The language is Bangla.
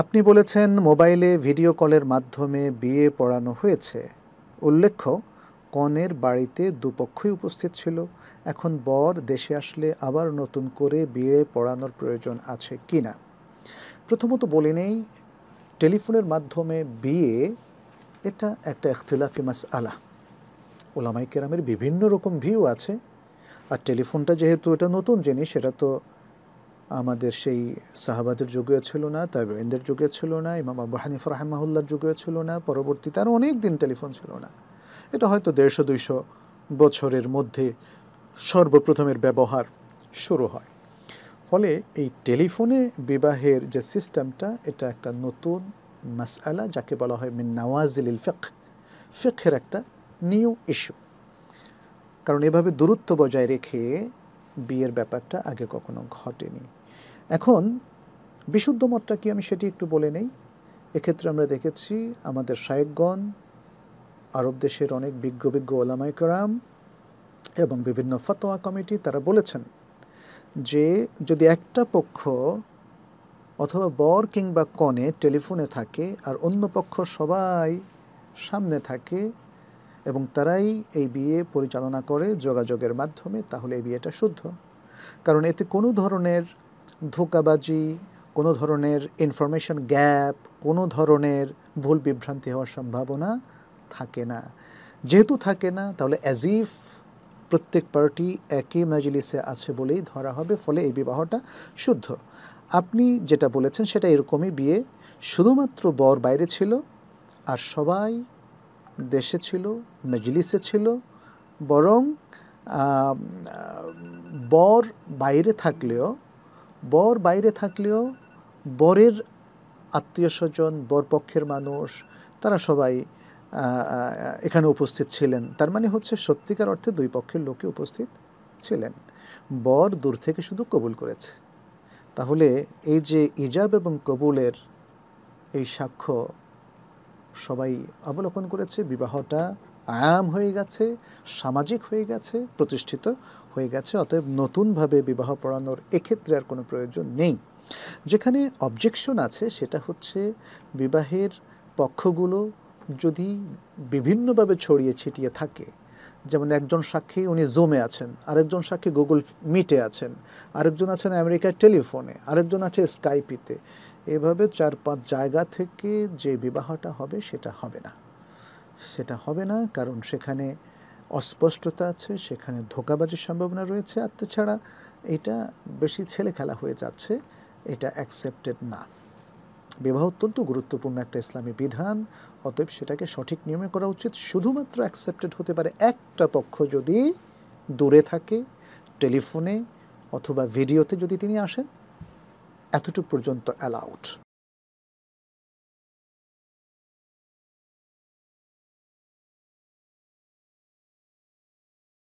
আপনি বলেছেন মোবাইলে ভিডিও কলের মাধ্যমে বিয়ে পড়ানো হয়েছে উল্লেখ্য কনের বাড়িতে দুপক্ষই উপস্থিত ছিল এখন বর দেশে আসলে আবার নতুন করে বিয়ে পড়ানোর প্রয়োজন আছে কি না প্রথমত বলে নেই টেলিফোনের মাধ্যমে বিয়ে এটা একটা এখতিলাফি মাস আলা ওলামাই কেরামের বিভিন্ন রকম ভিউ আছে আর টেলিফোনটা যেহেতু এটা নতুন জিনিস সেটা তো আমাদের সেই সাহাবাদের যুগেও ছিল না তাবেইনদের যুগে ছিল না ইমাম আবু হানিফ রাহেমাহুল্লার যুগেও ছিল না পরবর্তীতে আরও অনেক দিন টেলিফোন ছিল না এটা হয়তো দেড়শো দুইশো বছরের মধ্যে সর্বপ্রথমের ব্যবহার শুরু হয় ফলে এই টেলিফোনে বিবাহের যে সিস্টেমটা এটা একটা নতুন মাসালা যাকে বলা হয় মিন নওয়াজিল ফেক ফেকের একটা নিউ ইস্যু কারণ এভাবে দূরত্ব বজায় রেখে বিয়ের ব্যাপারটা আগে কখনো ঘটেনি এখন বিশুদ্ধ মতটা কি আমি সেটি একটু বলে নেই এক্ষেত্রে আমরা দেখেছি আমাদের শায়েকগণ আরব দেশের অনেক বিজ্ঞ বিজ্ঞ করাম এবং বিভিন্ন ফতোয়া কমিটি তারা বলেছেন যে যদি একটা পক্ষ অথবা বর কিংবা কনে টেলিফোনে থাকে আর অন্য পক্ষ সবাই সামনে থাকে এবং তারাই এই বিয়ে পরিচালনা করে যোগাযোগের মাধ্যমে তাহলে এই বিয়েটা শুদ্ধ কারণ এতে কোনো ধরনের ধোকাবাজি কোনো ধরনের ইনফরমেশন গ্যাপ কোনো ধরনের ভুল বিভ্রান্তি হওয়ার সম্ভাবনা থাকে না যেহেতু থাকে না তাহলে অ্যাজ ইফ প্রত্যেক পার্টি একই মজলিসে আছে বলেই ধরা হবে ফলে এই বিবাহটা শুদ্ধ আপনি যেটা বলেছেন সেটা এরকমই বিয়ে শুধুমাত্র বর বাইরে ছিল আর সবাই দেশে ছিল মেজলিসে ছিল বরং বর বাইরে থাকলেও বর বাইরে থাকলেও বরের আত্মীয় স্বজন বরপক্ষের মানুষ তারা সবাই এখানে উপস্থিত ছিলেন তার মানে হচ্ছে সত্যিকার অর্থে দুই পক্ষের লোকে উপস্থিত ছিলেন বর দূর থেকে শুধু কবুল করেছে তাহলে এই যে ইজাব এবং কবুলের এই সাক্ষ্য সবাই অবলোকন করেছে বিবাহটা আয়াম হয়ে গেছে সামাজিক হয়ে গেছে প্রতিষ্ঠিত হয়ে গেছে অতএব নতুনভাবে বিবাহ পড়ানোর এক্ষেত্রে আর কোনো প্রয়োজন নেই যেখানে অবজেকশন আছে সেটা হচ্ছে বিবাহের পক্ষগুলো যদি বিভিন্নভাবে ছড়িয়ে ছিটিয়ে থাকে যেমন একজন সাক্ষী উনি জোমে আছেন আরেকজন সাক্ষী গুগল মিটে আছেন আরেকজন আছেন আমেরিকার টেলিফোনে আরেকজন আছে স্কাইপিতে এভাবে চার পাঁচ জায়গা থেকে যে বিবাহটা হবে সেটা হবে না সেটা হবে না কারণ সেখানে অস্পষ্টতা আছে সেখানে ধোকাবাজির সম্ভাবনা রয়েছে আর তাছাড়া এটা বেশি ছেলে খেলা হয়ে যাচ্ছে এটা অ্যাকসেপ্টেড না বিবাহ অত্যন্ত গুরুত্বপূর্ণ একটা ইসলামী বিধান অতএব সেটাকে সঠিক নিয়মে করা উচিত শুধুমাত্র অ্যাকসেপ্টেড হতে পারে একটা পক্ষ যদি দূরে থাকে টেলিফোনে অথবা ভিডিওতে যদি তিনি আসেন এতটুকু পর্যন্ত অ্যালাউড